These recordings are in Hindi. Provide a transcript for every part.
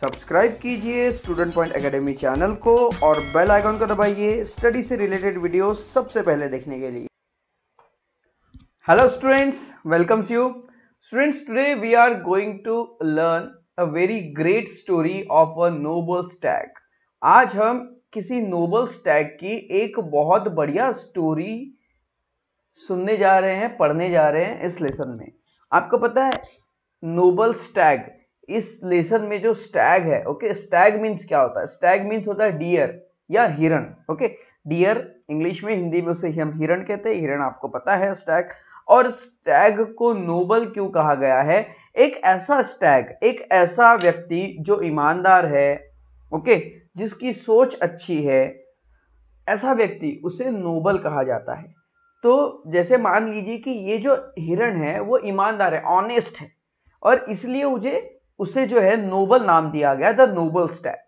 सब्सक्राइब कीजिए स्टूडेंट पॉइंट एकेडमी चैनल को और बेल आइकॉन को दबाइए स्टडी से रिलेटेड वीडियो सबसे पहले देखने के लिए hello students welcomes you students today we are going to learn a very great story of a noble stag आज हम किसी नोबल स्टैग की एक बहुत बढ़िया स्टोरी सुनने जा रहे हैं पढ़ने जा रहे हैं इस लेसन में आपको पता है नोबल स्टैग इस लेसन में जो स्टैग है ओके स्टैग मीन्स क्या होता है स्टैग मीन्स होता है डियर या हिरण ओके डियर इंग्लिश में हिंदी में उसे हम हिरण कहते हैं हिरण आपको पता है स्टैग और स्टैग को नोबल क्यों कहा गया है एक ऐसा स्टैग एक ऐसा व्यक्ति जो ईमानदार है ओके जिसकी सोच अच्छी है ऐसा व्यक्ति उसे नोबल कहा जाता है तो जैसे मान लीजिए कि ये जो हिरण है वो ईमानदार है ऑनेस्ट है और इसलिए मुझे उसे जो है नोबल नाम दिया गया द नोबल स्टैक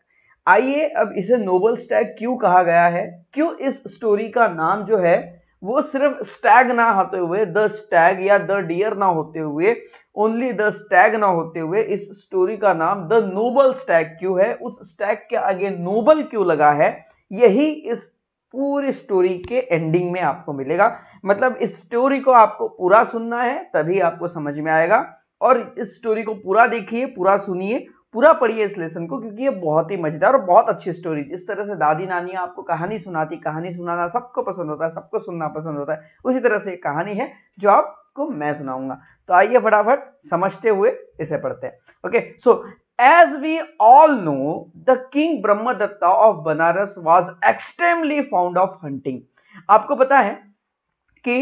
आइए अब इसे नोबल स्टैक क्यों कहा गया है क्यों इस स्टोरी का नाम जो है वो सिर्फ स्टैग ना होते हुए द स्टैग या द डियर ना होते हुए ओनली द स्टैग ना होते हुए इस स्टोरी का नाम द नोबल स्टैग क्यों है उस स्टैग के आगे नोबल क्यों लगा है यही इस पूरी स्टोरी के एंडिंग में आपको मिलेगा मतलब इस स्टोरी को आपको पूरा सुनना है तभी आपको समझ में आएगा और इस स्टोरी को पूरा देखिए पूरा सुनिए पूरा पढ़िए इस लेसन को क्योंकि ये बहुत ही मजेदार और बहुत अच्छी स्टोरी जिस तरह से दादी नानी आपको कहानी सुनाती कहानी सुनाना सबको पसंद होता है सबको सुनना पसंद होता है उसी तरह से कहानी है जो आपको मैं सुनाऊंगा तो आइए फटाफट समझते हुए इसे पढ़ते हैं okay so we all know the king Brahmadatta of Banaras was extremely fond of hunting आपको पता है कि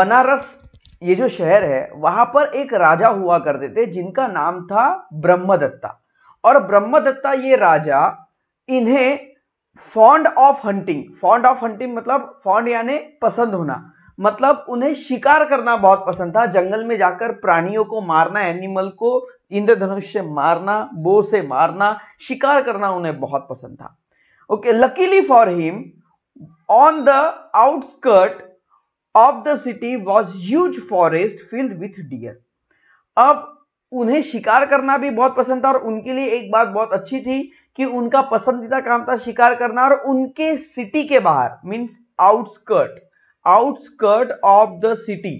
बनारस ये जो शहर है वहां पर एक राजा हुआ करते थे जिनका नाम था ब्रह्मदत्ता और ब्रह्मदत्ता ये राजा इन्हें fond of hunting fond of hunting मतलब फॉन्ड यानी पसंद होना मतलब उन्हें शिकार करना बहुत पसंद था जंगल में जाकर प्राणियों को मारना एनिमल को इंद्रधनुष से मारना बो से मारना शिकार करना उन्हें बहुत पसंद था okay luckily for him on the outskirt of the city was huge forest filled with deer. अब उन्हें शिकार करना भी बहुत पसंद था और उनके लिए एक बात बहुत अच्छी थी कि उनका पसंदीदा काम था शिकार करना और उनके सिटी के बाहर means outskirt outskirt of the city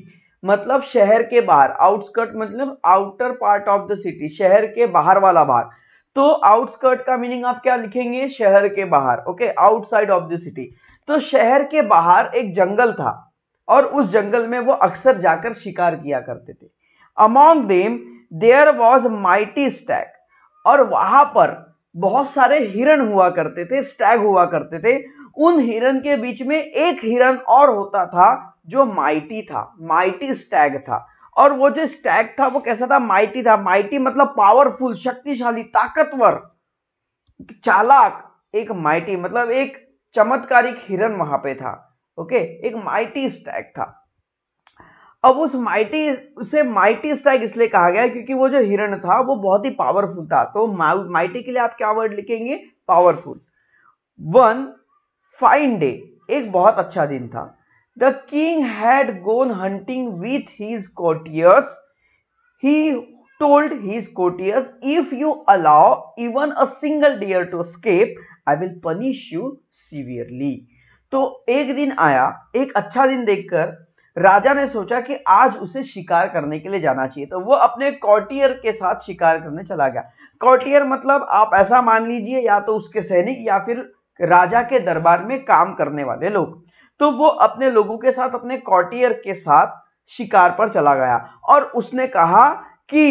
मतलब शहर के बाहर आउटस्कर्ट मतलब outer part of the city शहर के बाहर वाला भाग तो आउटस्कर्ट का मीनिंग आप क्या लिखेंगे शहर के बाहर okay outside of the city तो शहर के बाहर एक जंगल था और उस जंगल में वो अक्सर जाकर शिकार किया करते थे among them there was mighty stag और वहां पर बहुत सारे हिरण हुआ करते थे स्टैग हुआ करते थे उन हिरण के बीच में एक हिरण और होता था जो माइटी था माइटी स्टैग था और वो जो स्टैग था वो कैसा था माइटी था माइटी मतलब पावरफुल शक्तिशाली ताकतवर चालाक एक माइटी मतलब एक चमत्कारिक हिरण वहां पे था ओके एक माइटी स्टैग था अब उस माइटी उसे माइटी स्टैक इसलिए कहा गया क्योंकि वो जो हिरण था वो बहुत ही पावरफुल था तो माइटी के लिए आप क्या वर्ड लिखेंगे पावरफुल वन फाइन डे एक बहुत अच्छा दिन था the king had gone hunting with his courtiers he told his courtiers if you allow even a single deer to escape I will punish you severely तो एक दिन आया एक अच्छा दिन देखकर राजा ने सोचा कि आज उसे शिकार करने के लिए जाना चाहिए तो वो अपने कॉटियर के साथ शिकार करने चला गया कॉटियर मतलब आप ऐसा मान लीजिए या तो उसके सैनिक या फिर राजा के दरबार में काम करने वाले लोग तो वो अपने लोगों के साथ अपने कॉटियर के साथ शिकार पर चला गया और उसने कहा कि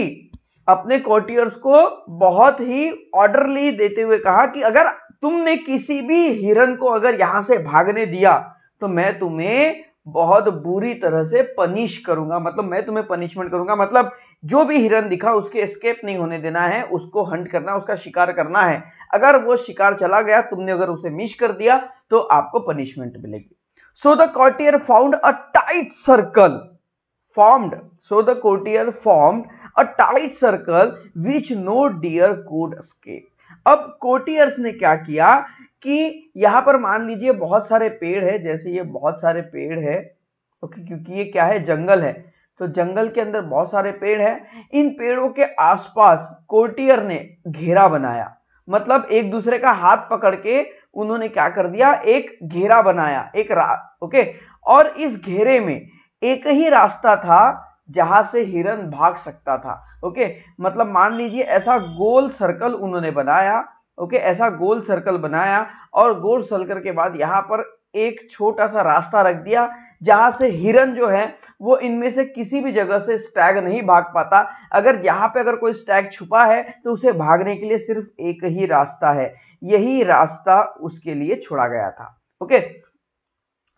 अपने कॉटियर्स को बहुत ही ऑर्डरली देते हुए कहा कि अगर तुमने किसी भी हिरन को अगर यहां से भागने दिया तो मैं तुम्हें बहुत बुरी तरह से पनिश करूंगा मतलब मैं तुम्हें पनिशमेंट करूंगा मतलब जो भी हिरन दिखा उसके एस्केप नहीं होने देना है उसको हंट करना उसका शिकार करना है अगर वो शिकार चला गया तुमने अगर उसे मिस कर दिया तो आपको पनिशमेंट मिलेगी so the courtier found a tight circle formed so the courtier formed a tight circle which no deer could escape अब कोटियर्स ने क्या किया कि यहां पर मान लीजिए बहुत सारे पेड़ है जैसे ये बहुत सारे पेड़ है ओके क्योंकि ये क्या है जंगल है तो जंगल के अंदर बहुत सारे पेड़ है इन पेड़ों के आसपास कोटियर ने घेरा बनाया मतलब एक दूसरे का हाथ पकड़ के उन्होंने क्या कर दिया एक घेरा बनाया एक रा ओके और इस घेरे में एक ही रास्ता था जहां से हिरन भाग सकता था ओके मतलब मान लीजिए ऐसा गोल सर्कल उन्होंने बनाया ओके ऐसा गोल सर्कल बनाया और गोल सर्कल के बाद यहां पर एक छोटा सा रास्ता रख दिया जहां से हिरन जो है वो इनमें से किसी भी जगह से स्टैग नहीं भाग पाता अगर यहां पे अगर कोई स्टैग छुपा है तो उसे भागने के लिए सिर्फ एक ही रास्ता है यही रास्ता उसके लिए छोड़ा गया था ओके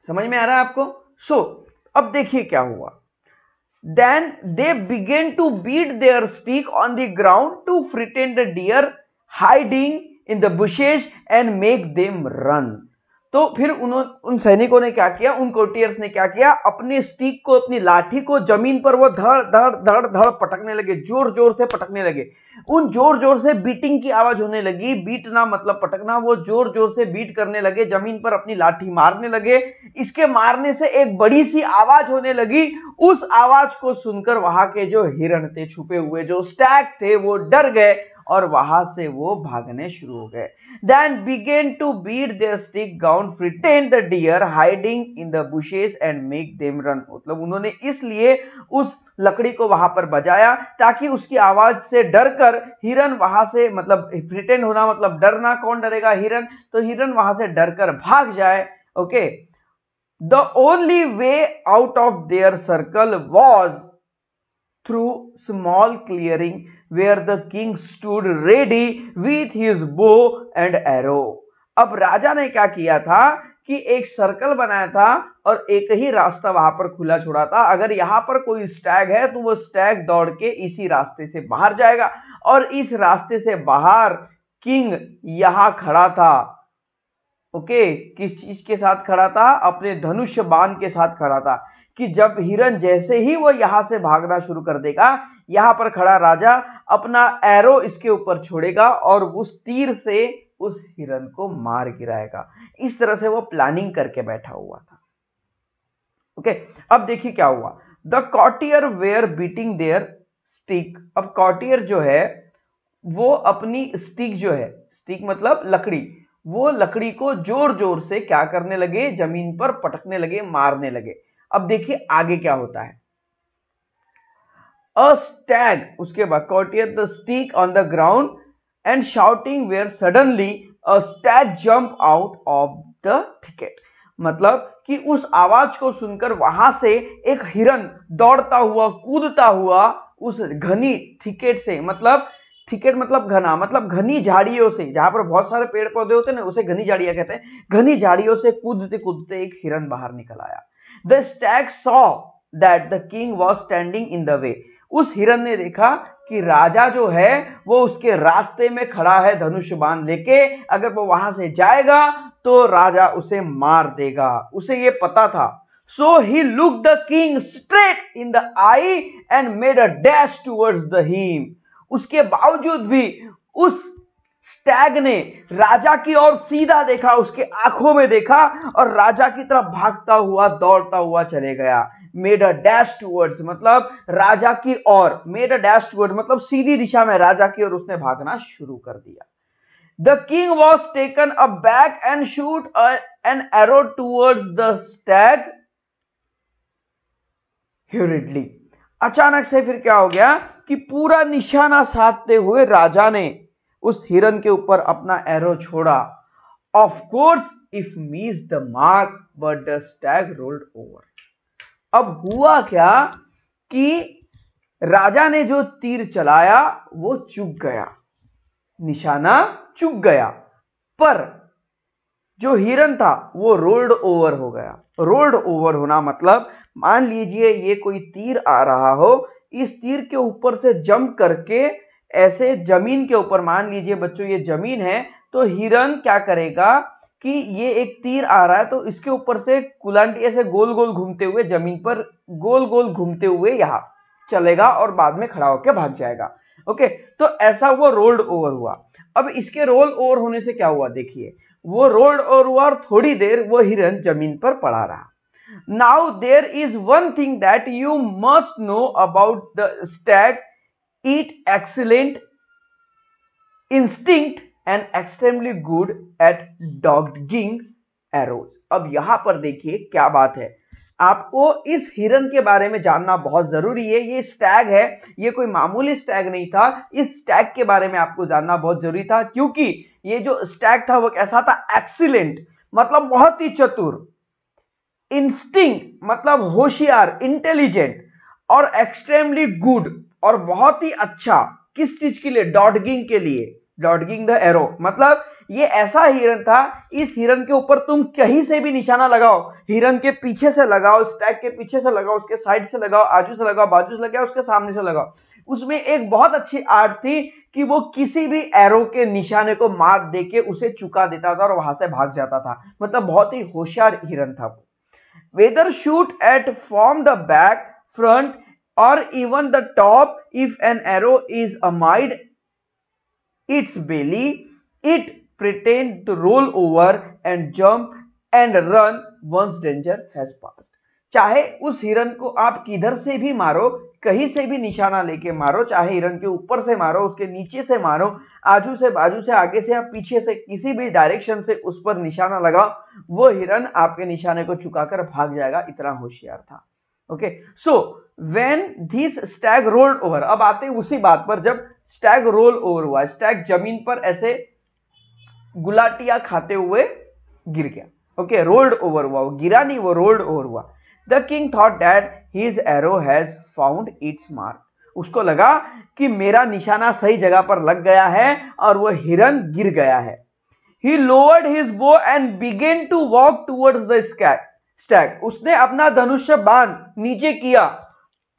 समझ में आ रहा है आपको सो so, अब देखिए क्या हुआ Then they begin to beat their stick on the ground to frighten the deer hiding in the bushes and make them run. तो फिर उन्होंने उन सैनिकों ने क्या किया उन कोटियर्स ने क्या किया अपने स्टिक को अपनी लाठी को जमीन पर वो धड़ धड़ धड़ धड़ पटकने लगे जोर जोर से पटकने लगे उन जोर जोर से बीटिंग की आवाज होने लगी बीटना मतलब पटकना वो जोर जोर से बीट करने लगे जमीन पर अपनी लाठी मारने लगे इसके मारने से एक बड़ी सी आवाज होने लगी उस आवाज को सुनकर वहां के जो हिरण थे छुपे हुए जो स्टैग थे वो डर गए और वहां से वो भागने शुरू हो गए then began to beat their stick gown frighten the deer hiding in the bushes and make them run मतलब उन्होंने इसलिए उस लकड़ी को वहां पर बजाया ताकि उसकी आवाज से डर कर हिरन वहां से मतलब फ्रिटेंड होना मतलब डरना कौन डरेगा हिरन तो हिरन वहां से डर कर भाग जाए okay the only way out of their circle was through small clearing where the king stood ready with his bow and arrow. अब राजा ने क्या किया था कि एक सर्कल बनाया था और एक ही रास्ता वहां पर खुला छोड़ा था अगर यहां पर कोई स्टैग है तो वो स्टैग दौड़ के इसी रास्ते से बाहर जाएगा और इस रास्ते से बाहर किंग यहां खड़ा था ओके किस चीज के साथ खड़ा था अपने धनुष बाण के साथ खड़ा था कि जब हिरन जैसे ही वो यहां से भागना शुरू कर देगा यहां पर खड़ा राजा अपना एरो इसके ऊपर छोड़ेगा और उस तीर से उस हिरण को मार गिराएगा इस तरह से वो प्लानिंग करके बैठा हुआ था ओके अब देखिए क्या हुआ the courtier were beating their stick अब कॉटियर जो है वो अपनी स्टिक जो है स्टिक मतलब लकड़ी वो लकड़ी को जोर जोर से क्या करने लगे जमीन पर पटकने लगे मारने लगे अब देखिए आगे क्या होता है अ स्टैग उसके बाद courtier the stick on the ground and shouting were suddenly a stag jump out of the thicket मतलब कि उस आवाज को सुनकर वहां से एक हिरन दौड़ता हुआ कूदता हुआ उस घनी थिकेट से मतलब थिकेट मतलब घना मतलब घनी झाड़ियों से जहां पर बहुत सारे पेड़ पौधे होते हैं ना उसे घनी झाड़िया कहते हैं घनी झाड़ियों से कूदते कूदते एक हिरण बाहर निकल आया the stag saw that the king was standing in the way उस हिरण ने देखा कि राजा जो है वो उसके रास्ते में खड़ा है धनुष बांध लेके अगर वो वहां से जाएगा तो राजा उसे मार देगा उसे ये पता था so he look the king straight in the eye and made a dash towards the him उसके बावजूद भी उस स्टैग ने राजा की ओर सीधा देखा उसके आंखों में देखा और राजा की तरफ भागता हुआ दौड़ता हुआ चले गया मेड अ डैश टूवर्ड्स मतलब राजा की ओर मेड अ डैश टूवर्ड मतलब सीधी दिशा में राजा की ओर उसने भागना शुरू कर दिया the king was taken aback and shoot an arrow towards the stag hurriedly अचानक से फिर क्या हो गया कि पूरा निशाना साधते हुए राजा ने उस हिरन के ऊपर अपना एरो छोड़ा of course if miss the mark but the stag rolled over अब हुआ क्या कि राजा ने जो तीर चलाया वो चुक गया निशाना चुक गया पर जो हिरन था वो रोल्ड ओवर हो गया रोल्ड ओवर होना मतलब मान लीजिए ये कोई तीर आ रहा हो इस तीर के ऊपर से जंप करके ऐसे जमीन के ऊपर मान लीजिए बच्चों ये जमीन है तो हिरन क्या करेगा कि ये एक तीर आ रहा है तो इसके ऊपर से कुलांटी ऐसे गोल गोल घूमते हुए जमीन पर गोल गोल घूमते हुए यहाँ चलेगा और बाद में खड़ा होकर भाग जाएगा ओके तो ऐसा वो रोल्ड ओवर हुआ अब इसके रोल ओवर होने से क्या हुआ देखिए वो रोड और वॉर थोड़ी देर वो हिरन जमीन पर पड़ा रहा now there is one thing that you must know about the stag it excellent instinct and extremely good at dodging arrows अब यहां पर देखिए क्या बात है आपको इस हिरन के बारे में जानना बहुत जरूरी है ये स्टैग है ये कोई मामूली स्टैग नहीं था इस स्टैग के बारे में आपको जानना बहुत जरूरी था क्योंकि ये जो स्टैग था वो कैसा था एक्सीलेंट मतलब बहुत ही चतुर इंस्टिंग मतलब होशियार इंटेलिजेंट और एक्सट्रीमली गुड और बहुत ही अच्छा किस चीज के लिए डॉटगिंग के लिए डॉटगिंग द एरो मतलब ये ऐसा हिरन था इस हिरन के ऊपर तुम कहीं से भी निशाना लगाओ हिरन के पीछे से लगाओ स्टैक के पीछे से लगाओ उसके साइड से लगाओ आजू से लगाओ बाजू से लगाओ उसके सामने से लगाओ उसमें एक बहुत अच्छी आर्ट थी कि वो किसी भी एरो के निशाने को मात देके उसे चुका देता था और वहां से भाग जाता था मतलब बहुत ही होशियार हिरन था वो whether shoot at from the back front और even the top if an arrow is aimed its belly it pretend to roll over and jump and run once danger has passed. चाहे उस हिरन को आप किधर से भी मारो कहीं से भी निशाना लेके मारो चाहे हिरन के ऊपर से मारो उसके नीचे से मारो आजू से बाजू से आगे से या पीछे से किसी भी डायरेक्शन से उस पर निशाना लगाओ वो हिरन आपके निशाने को चुकाकर भाग जाएगा इतना होशियार था okay so when this stag rolled over अब आते हैं उसी बात पर जब स्टैग रोल ओवर हुआ स्टैग जमीन पर ऐसे गुलाटिया खाते हुए गिर गया ओके रोल्ड ओवर हुआ वो गिरा नहीं वो रोल्ड ओवर हुआ the king thought that his arrow has found its mark उसको लगा कि मेरा निशाना सही जगह पर लग गया है और वो हिरन गिर गया है he lowered his bow and began to walk towards the stag उसने अपना धनुष बांध नीचे किया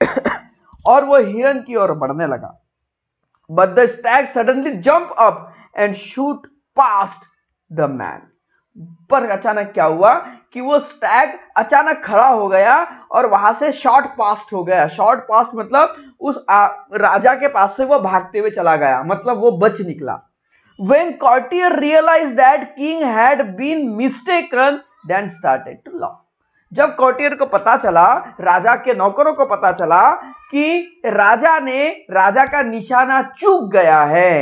और वो हिरन की ओर बढ़ने लगा but the stag suddenly jump up and shoot past the man पर अचानक क्या हुआ कि वो स्टैग अचानक खड़ा हो गया और वहां से शॉर्ट पास्ट हो गया शॉर्ट पास्ट मतलब उस आ, राजा के पास से वो भागते हुए चला गया मतलब वो बच निकला when courtier realized that king had been mistaken then started to laugh जब कॉर्टियर को पता चला राजा के नौकरों को पता चला कि राजा ने राजा का निशाना चूक गया है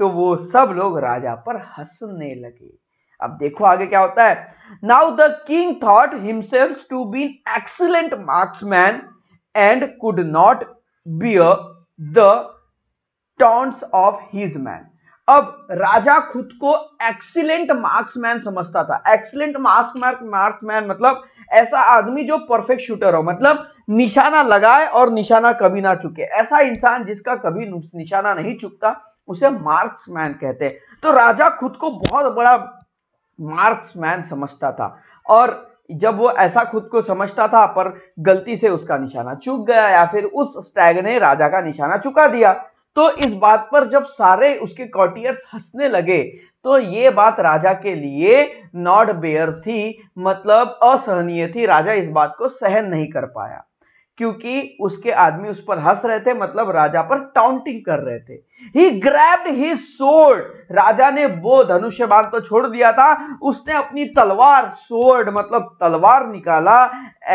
तो वो सब लोग राजा पर हंसने लगे अब देखो आगे क्या होता है now the king thought himself to be excellent marksman and could not bear the taunts of his man अब राजा खुद को एक्सीलेंट मार्क्समैन समझता था एक्सीलेंट मार्क्स मार्क्समैन मतलब ऐसा आदमी जो परफेक्ट शूटर हो मतलब निशाना लगाए और निशाना कभी ना चुके ऐसा इंसान जिसका कभी निशाना नहीं चुकता उसे मार्क्समैन कहते हैं तो राजा खुद को बहुत बड़ा मार्क्समैन समझता था और जब वो ऐसा खुद को समझता था पर गलती से उसका निशाना चूक गया या फिर उस स्टैग ने राजा का निशाना चुका दिया तो इस बात पर जब सारे उसके कॉटियर्स हंसने लगे तो ये बात राजा के लिए नॉट बेयर थी मतलब असहनीय थी राजा इस बात को सहन नहीं कर पाया क्योंकि उसके आदमी उस पर हंस रहे थे मतलब राजा पर टाउंटिंग कर रहे थे ही ग्रैप्ड ही सोर्ड राजा ने वो धनुष्य बाग तो छोड़ दिया था उसने अपनी तलवार सोर्ड मतलब तलवार निकाला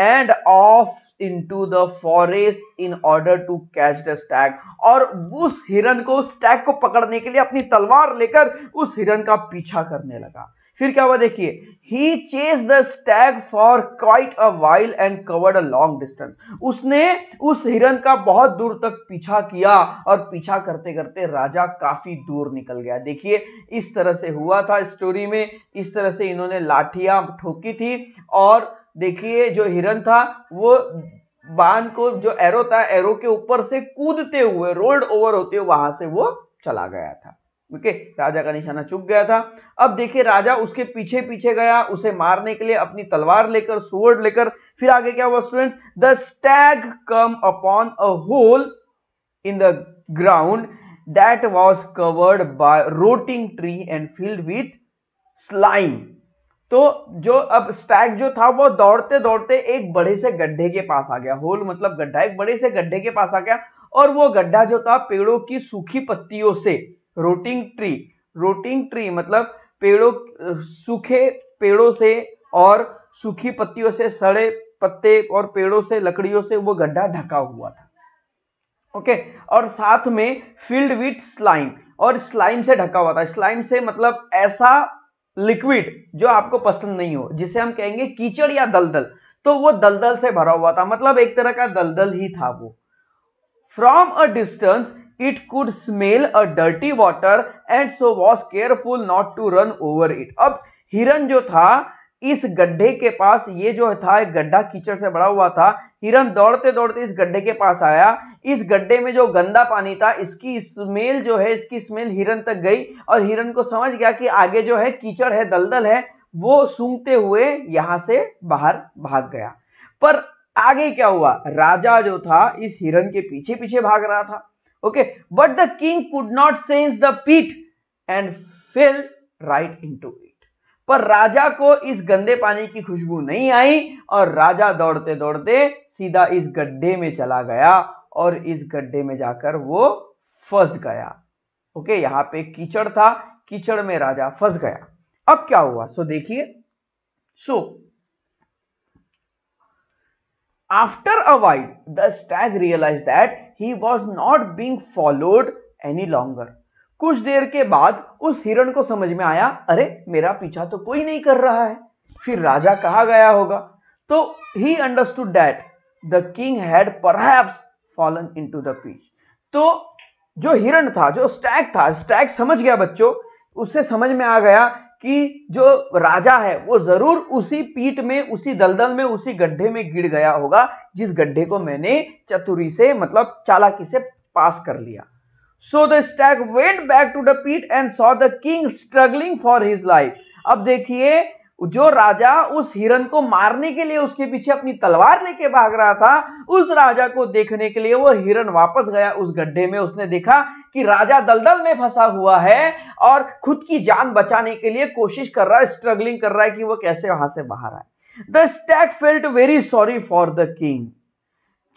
and off into the forest in order to catch the stag और उस हिरन को स्टैग को पकड़ने के लिए अपनी तलवार लेकर उस हिरन का पीछा करने लगा फिर क्या हुआ देखिए he chase the stag for quite a while and covered a long distance उसने उस हिरन का बहुत दूर तक पीछा किया और पीछा करते करते राजा काफी दूर निकल गया देखिए इस तरह से हुआ था स्टोरी में इस तरह से इन्होंने लाठियां ठोकी थी और देखिए जो हिरन था वो बांध को जो एरो था एरो के ऊपर से कूदते हुए रोल्ड ओवर होते हुए वहां से वो चला गया था ओके राजा का निशाना चुक गया था अब देखिए राजा उसके पीछे पीछे गया उसे मारने के लिए अपनी तलवार लेकर सुवर्ड लेकर फिर आगे क्या हुआ students the stag come upon a hole in the ground that was covered by rotting tree and filled with slime तो जो अब स्टैग जो था वो दौड़ते दौड़ते एक बड़े से गड्ढे के पास आ गया होल मतलब गड्ढा एक बड़े से गड्ढे के पास आ गया और वो गड्ढा जो था पेड़ों की सूखी पत्तियों से रोटिंग ट्री रोटिंग ट्री मतलब पेड़ों सूखे पेड़ों से और सूखी पत्तियों से सड़े पत्ते और पेड़ों से लकड़ियों से वो गड्ढा ढका हुआ था ओके और साथ में फील्ड विथ स्लाइम और स्लाइम से ढका हुआ था स्लाइम से मतलब ऐसा लिक्विड जो आपको पसंद नहीं हो जिसे हम कहेंगे कीचड़ या दलदल तो वो दलदल से भरा हुआ था मतलब एक तरह का दलदल ही था वो From a distance, it could smell a dirty water and so was careful not to run over it. अब हिरन जो था इस गड्ढे के पास ये जो था एक गड्ढा कीचड़ से भरा हुआ था हिरन दौड़ते दौड़ते इस गड्ढे के पास आया इस गड्ढे में जो गंदा पानी था इसकी स्मेल जो है इसकी स्मेल हिरन तक गई और हिरन को समझ गया कि आगे जो है कीचड़ है दलदल है वो सूंघते हुए यहां से बाहर भाग गया पर आगे क्या हुआ राजा जो था इस हिरन के पीछे पीछे भाग रहा था okay but the king could not sense the pit and fell right to it पर राजा को इस गंदे पानी की खुशबू नहीं आई और राजा दौड़ते दौड़ते सीधा इस गड्ढे में चला गया और इस गड्ढे में जाकर वो फंस गया ओके okay, यहां पे कीचड़ था कीचड़ में राजा फंस गया अब क्या हुआ सो देखिए सो After a while, the stag realized that he was not being followed any longer. कुछ देर के बाद उस हिरण को समझ में आया अरे मेरा पीछा तो कोई नहीं कर रहा है फिर राजा कहा गया होगा तो he understood that the king had perhaps fallen into the pit तो जो हिरण था जो स्टैग था स्टैग समझ गया बच्चों उससे समझ में आ गया कि जो राजा है वो जरूर उसी पीठ में उसी दलदल में उसी गड्ढे में गिर गया होगा जिस गड्ढे को मैंने चतुरी से मतलब चालाकी से पास कर लिया so the stag went back to the pit and saw the king struggling for his life अब देखिए जो राजा उस हिरन को मारने के लिए उसके पीछे अपनी तलवार लेके भाग रहा था उस राजा को देखने के लिए वो हिरन वापस गया उस गड्ढे में उसने देखा कि राजा दलदल में फंसा हुआ है और खुद की जान बचाने के लिए कोशिश कर रहा है स्ट्रगलिंग कर रहा है कि वो कैसे वहां से बाहर आए the stag felt very sorry for the king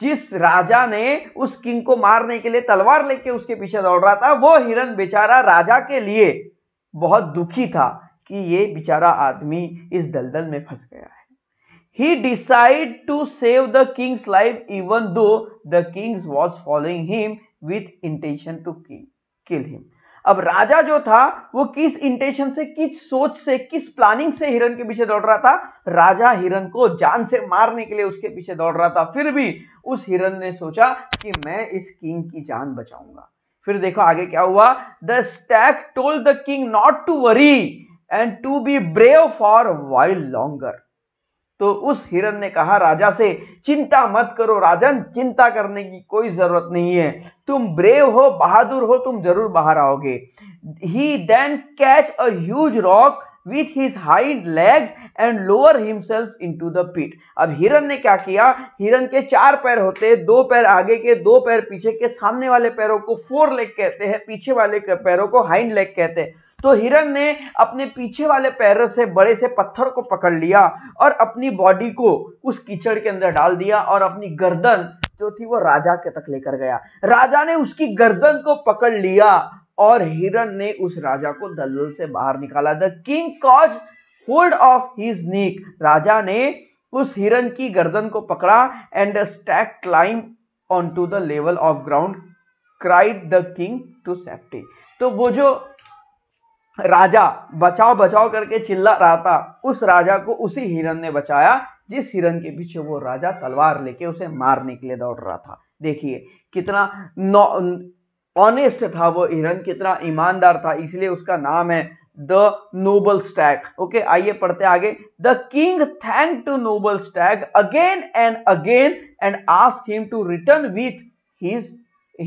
जिस राजा ने उस किंग को मारने के लिए तलवार लेके उसके पीछे दौड़ रहा था वो हिरन बेचारा राजा के लिए बहुत दुखी था कि ये बेचारा आदमी इस दलदल में फंस गया है he decide to save the king's life even though the king's was following him with intention to kill him अब राजा जो था वो किस इंटेंशन से किस सोच से किस प्लानिंग से हिरन के पीछे दौड़ रहा था राजा हिरन को जान से मारने के लिए उसके पीछे दौड़ रहा था फिर भी उस हिरन ने सोचा कि मैं इस किंग की जान बचाऊंगा फिर देखो आगे क्या हुआ the stag told the king not to worry and to be brave for while longer तो उस हिरन ने कहा राजा से चिंता मत करो राजन चिंता करने की कोई जरूरत नहीं है तुम ब्रेव हो बहादुर हो तुम जरूर बाहर आओगे he then catch a huge rock with his hind legs and lower himself into the pit अब हिरन ने क्या किया हिरन के चार पैर होते दो पैर आगे के दो पैर पीछे के सामने वाले पैरों को फोर लेग कहते हैं पीछे वाले पैरों को हाइंड लेग कहते हैं तो हिरन ने अपने पीछे वाले पैरों से बड़े से पत्थर को पकड़ लिया और अपनी बॉडी को उस कीचड़ के अंदर डाल दिया और अपनी गर्दन जो थी वो राजा के तक लेकर गया राजा ने उसकी गर्दन को पकड़ लिया और हिरन ने उस राजा को दलदल से बाहर निकाला the king caught hold of his neck राजा ने उस हिरन की गर्दन को पकड़ा and stag climb on to the level of ground carried the king to safety तो वो जो राजा बचाओ बचाओ करके चिल्ला रहा था उस राजा को उसी हिरन ने बचाया जिस हिरन के पीछे वो राजा तलवार लेके उसे मारने के लिए दौड़ रहा था देखिए कितना ऑनेस्ट था वो हिरन कितना ईमानदार था इसलिए उसका नाम है द नोबल स्टैग ओके आइए पढ़ते आगे the king thank to noble stag again and again and ask him to return with his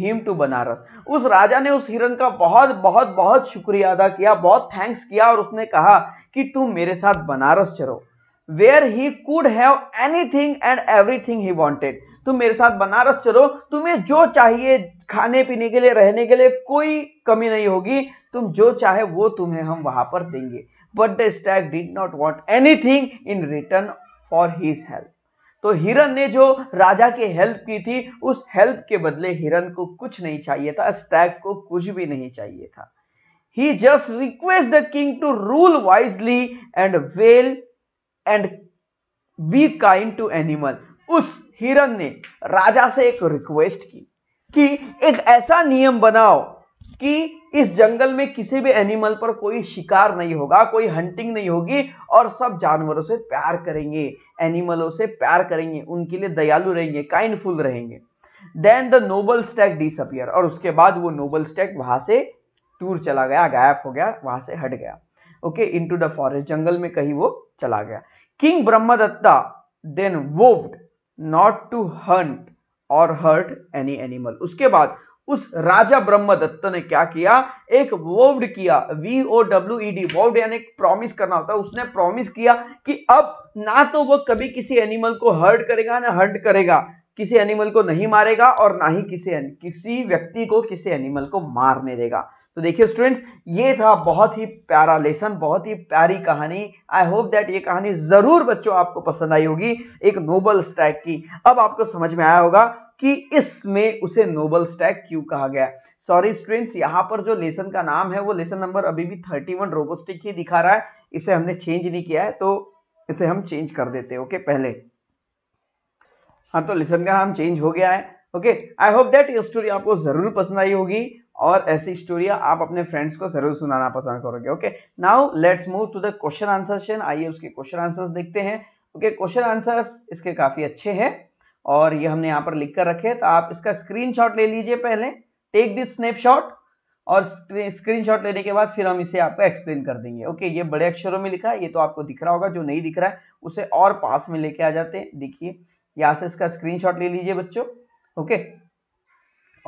him to Banaras उस राजा ने उस हिरन का बहुत बहुत बहुत शुक्रिया अदा किया बहुत थैंक्स किया और उसने कहा कि तुम मेरे साथ बनारस चलो where he could have anything and everything he wanted तुम मेरे साथ बनारस चलो तुम्हें जो चाहिए खाने पीने के लिए रहने के लिए कोई कमी नहीं होगी तुम जो चाहे वो तुम्हें हम वहां पर देंगे but the stag did not want anything in return for his help तो हिरन ने जो राजा की हेल्प की थी उस हेल्प के बदले हिरन को कुछ नहीं चाहिए था स्टैग को कुछ भी नहीं चाहिए था he just request the king to rule wisely and well and be kind to animal उस हिरन ने राजा से एक रिक्वेस्ट की कि एक ऐसा नियम बनाओ कि इस जंगल में किसी भी एनिमल पर कोई शिकार नहीं होगा कोई हंटिंग नहीं होगी और सब जानवरों से प्यार करेंगे एनिमलों से प्यार करेंगे उनके लिए दयालु रहेंगे काइंडफुल रहेंगे then the noble stag disappear और उसके बाद वो नोबल स्टैक वहां से टूर चला गया गायब हो गया वहां से हट गया okay into the forest जंगल में कहीं वो चला गया king Brahmadatta then vowed not to hunt or hurt any animal उसके बाद उस राजा ब्रह्मदत्त ने क्या किया एक वोड किया वी ओ डब्ल्यू डी यानी प्रॉमिस करना होता है उसने प्रॉमिस किया कि अब ना तो वो कभी किसी एनिमल को हर्ट करेगा ना हंट करेगा किसी एनिमल को नहीं मारेगा और ना ही किसी किसी व्यक्ति को किसी एनिमल को मारने देगा तो देखिए स्टूडेंट्स ये था बहुत ही प्यारा लेसन बहुत ही प्यारी कहानी आई होप दैट ये कहानी जरूर बच्चों आपको पसंद आई होगी एक नोबल स्टैक की अब आपको समझ में आया होगा कि इसमें उसे नोबल स्टैक क्यों कहा गया सॉरी स्टूडेंट्स यहाँ पर जो लेसन का नाम है वो लेसन नंबर अभी भी थर्टी वन रोबोस्टिक ही दिखा रहा है इसे हमने चेंज नहीं किया है तो इसे हम चेंज कर देते हैं ओके पहले हाँ तो लेसन का नाम चेंज हो गया है okay I hope that story आपको जरूर पसंद आई होगी और ऐसी स्टोरी आप अपने फ्रेंड्स को जरूर सुनाना पसंद करोगे okay now let's move to the question answer आइए उसके क्वेश्चन आंसर देखते हैं ओके क्वेश्चन आंसर इसके काफी अच्छे हैं और ये हमने यहाँ पर लिख कर रखे तो आप इसका स्क्रीनशॉट ले लीजिए पहले टेक दिस स्नैपशॉट और स्क्रीनशॉट लेने के बाद फिर हम इसे आपको एक्सप्लेन कर देंगे ओके ये बड़े अक्षरों में लिखा है ये तो आपको दिख रहा होगा जो नहीं दिख रहा है उसे और पास में लेके आ जाते हैं देखिए यहां से इसका स्क्रीनशॉट ले लीजिए बच्चों ओके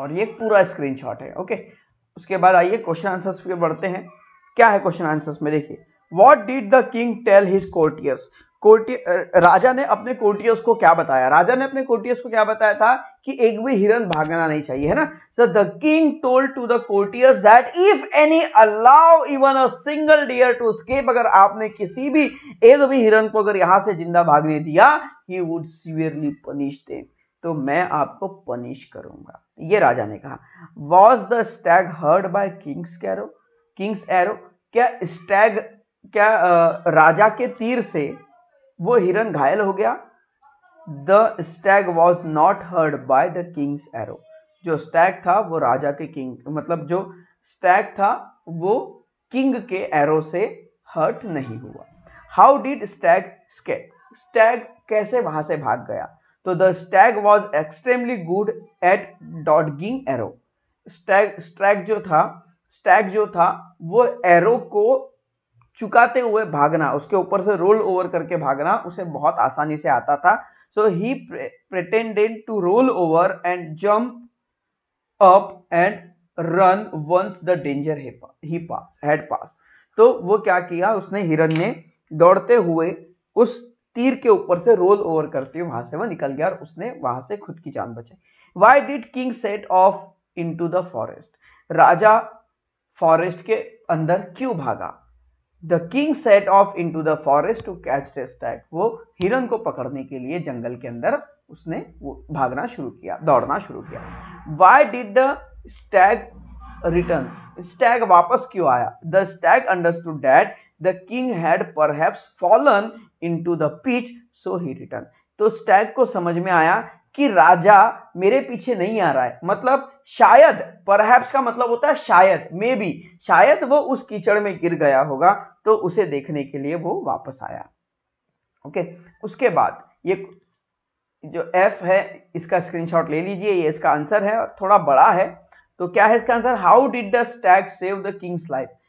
और ये पूरा स्क्रीनशॉट है ओके उसके बाद आइए क्वेश्चन आंसर्स पे बढ़ते हैं क्या है क्वेश्चन आंसर्स में देखिए what did the king tell his courtiers courtier राजा ने अपने कोर्टियर्स को क्या बताया राजा ने अपने कोर्टियर्स को क्या बताया था कि एक भी हिरन भागना नहीं चाहिए है ना so the king told to the courtiers that if any allow even a single deer to escape अगर आपने किसी भी एक भी हिरन को अगर यहां से जिंदा भागने दिया he would severely punish them तो मैं आपको पनिश करूंगा ये राजा ने कहा was the stag hurt by king's कैरो किंग्स एरो क्या स्टैग क्या आ, राजा के तीर से वो हिरन घायल हो गया the stag was not hurt by the king's arrow जो स्टैग था वो राजा के किंग मतलब जो स्टैग था वो किंग के एरो से हर्ट नहीं हुआ how did stag escape stag कैसे वहां से भाग गया तो the stag was extremely good at dodging arrow stag stag जो था स्टैग जो था वो एरो को चुकाते हुए भागना उसके ऊपर से रोल ओवर करके भागना उसे बहुत आसानी से आता था So he pre pretended to roll over and jump up and run once the danger he passed had passed. तो वो क्या किया उसने हिरन ने दौड़ते हुए उस तीर के ऊपर से रोल ओवर करते हुए वहां से वह निकल गया और उसने वहां से खुद की जान बचाई why did king set off into the forest राजा फॉरेस्ट के अंदर क्यों भागा the king set off into the forest to catch the stag वो हिरन को पकड़ने के लिए जंगल के अंदर उसने वो भागना शुरू किया दौड़ना शुरू किया why did the stag return stag वापस क्यों आया the stag understood that the king had perhaps fallen into the pit so he return तो स्टैग को समझ में आया कि राजा मेरे पीछे नहीं आ रहा है मतलब शायद परहैप्स का मतलब होता है शायद मे बी शायद वो उस कीचड़ में गिर गया होगा तो उसे देखने के लिए वो वापस आया ओके उसके बाद ये जो एफ है इसका स्क्रीनशॉट ले लीजिए ये इसका आंसर है और थोड़ा बड़ा है तो क्या है इसका answer how did the stag save the king's life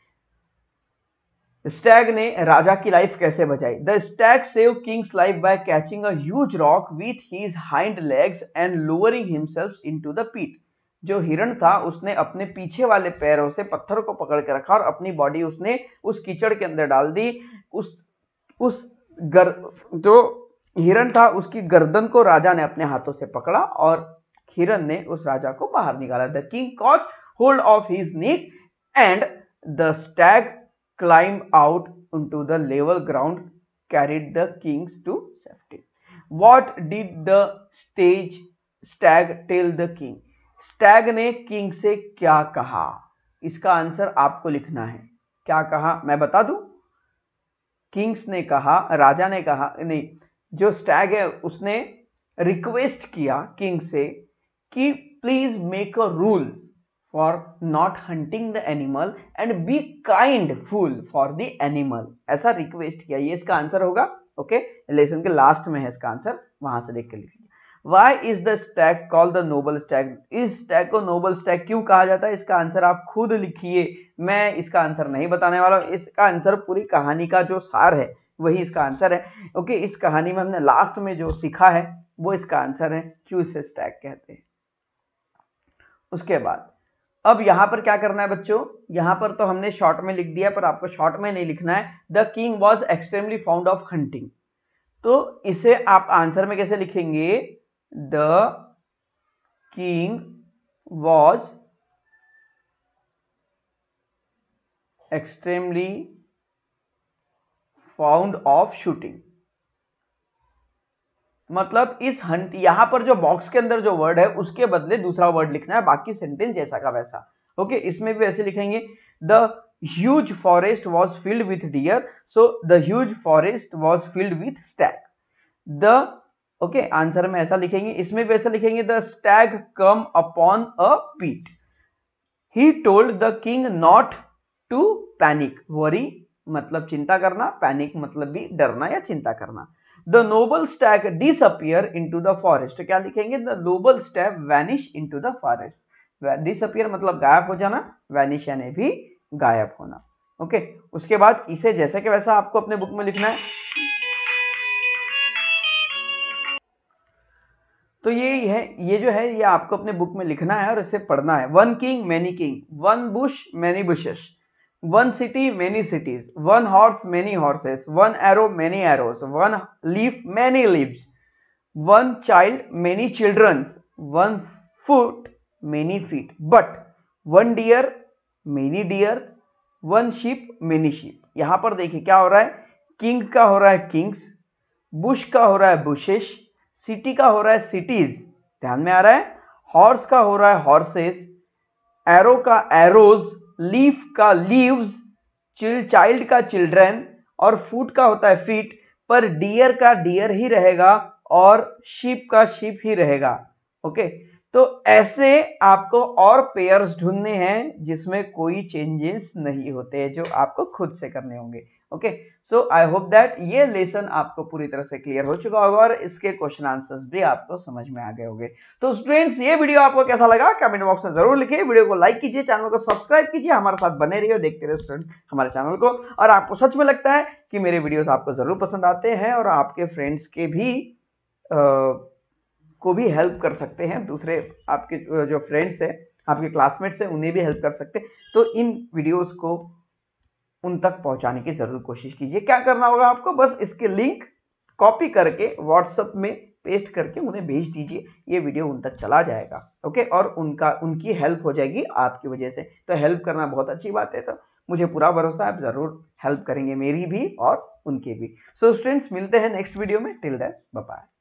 stag ने राजा की लाइफ कैसे बचाई the stag save king's life by catching a huge rock with his hind legs and lowering himself into the pit जो हिरण था उसने अपने पीछे वाले पैरों से पत्थर को पकड़ के रखा और अपनी बॉडी उसने उस कीचड़ के अंदर डाल दी उस उस गर जो हिरण था उसकी गर्दन को राजा ने अपने हाथों से पकड़ा और हिरण ने उस राजा को बाहर निकाला the king caught hold of his neck and the stag climb out to the level ground carried the king's to safety what did the stage stag tell the king stag ने किंग से क्या कहा इसका आंसर आपको लिखना है क्या कहा मैं बता दू किंग्स ने कहा राजा ने कहा नहीं जो स्टैग है उसने रिक्वेस्ट किया किंग से कि please make a rule for not hunting the animal and be kind full for the animal ऐसा रिक्वेस्ट किया ये इसका आंसर होगा ओके लेसन के लास्ट में है इसका आंसर वहां से देख के लिख why is the stag call the noble stag इस स्टैक को नोबल स्टैक क्यों कहा जाता है इसका आंसर आप खुद लिखिए मैं इसका आंसर नहीं बताने वाला हूँ इसका आंसर पूरी कहानी का जो सार है वही इसका आंसर है ओके okay, इस कहानी में हमने लास्ट में जो सीखा है वो इसका आंसर है क्यों इसे स्टैक कहते हैं उसके बाद अब यहां पर क्या करना है बच्चों यहां पर तो हमने शॉर्ट में लिख दिया पर आपको शॉर्ट में नहीं लिखना है the king was extremely fond of hunting तो इसे आप आंसर में कैसे लिखेंगे the king was extremely fond of shooting मतलब इस हंट यहां पर जो बॉक्स के अंदर जो वर्ड है उसके बदले दूसरा वर्ड लिखना है बाकी सेंटेंस जैसा का वैसा ओके इसमें भी वैसे लिखेंगे the huge forest was filled with deer so the huge forest was filled with stag the okay okay, answer में ऐसा लिखेंगे इसमें भी ऐसा लिखेंगे the stag come upon a pit he told the king not to panic worry मतलब चिंता करना पैनिक मतलब भी डरना या चिंता करना द नोबल स्टैग डिस इन टू द फॉरेस्ट क्या लिखेंगे the noble stag vanish into the forest डिस मतलब गायब हो जाना वैनिश यानी भी गायब होना ओके okay, उसके बाद इसे जैसे कि वैसा आपको अपने बुक में लिखना है तो ये है ये जो है ये आपको अपने बुक में लिखना है और इसे पढ़ना है one king many king one bush many bushes one city many cities one horse many horses one arrow many arrows one leaf many leaves one child many childrens one foot many feet but one deer many deer one ship many ship यहां पर देखिए क्या हो रहा है किंग का हो रहा है किंग्स बुश का हो रहा है बुशेश सिटी का हो रहा है सिटीज ध्यान में आ रहा है हॉर्स का हो रहा है हॉर्सेस एरो का एरोज लीफ का लीव्स चाइल्ड का चिल्ड्रन और फूट का होता है फीट पर डियर का डियर ही रहेगा और शीप का शिप ही रहेगा ओके तो ऐसे आपको और पेयर्स ढूंढने हैं जिसमें कोई चेंजेस नहीं होते जो आपको खुद से करने होंगे okay so I hope that ये लेसन आपको पूरी तरह से क्लियर हो चुका होगा और इसके क्वेश्चन आंसर्स भी आपको समझ में आ गए होंगे तो स्टूडेंट्स ये वीडियो आपको कैसा लगा कमेंट बॉक्स में जरूर लिखिए वीडियो को लाइक कीजिए चैनल को सब्सक्राइब कीजिए हमारे साथ बने रहिए और देखते रहे स्टूडेंट हमारे चैनल को और आपको सच में लगता है कि मेरे वीडियोस आपको जरूर पसंद आते हैं और आपके फ्रेंड्स के भी आ, को भी हेल्प कर सकते हैं दूसरे आपके जो फ्रेंड्स हैं आपके क्लासमेट्स हैं उन्हें भी हेल्प कर सकते हैं तो इन वीडियोज को उन तक पहुंचाने की जरूर कोशिश कीजिए क्या करना होगा आपको बस इसके लिंक कॉपी करके व्हाट्सएप में पेस्ट करके उन्हें भेज दीजिए ये वीडियो उन तक चला जाएगा ओके और उनका उनकी हेल्प हो जाएगी आपकी वजह से तो हेल्प करना बहुत अच्छी बात है तो मुझे पूरा भरोसा आप जरूर हेल्प करेंगे मेरी भी और उनके भी सो so, स्टूडेंट्स मिलते हैं नेक्स्ट वीडियो में टिल दैट बाय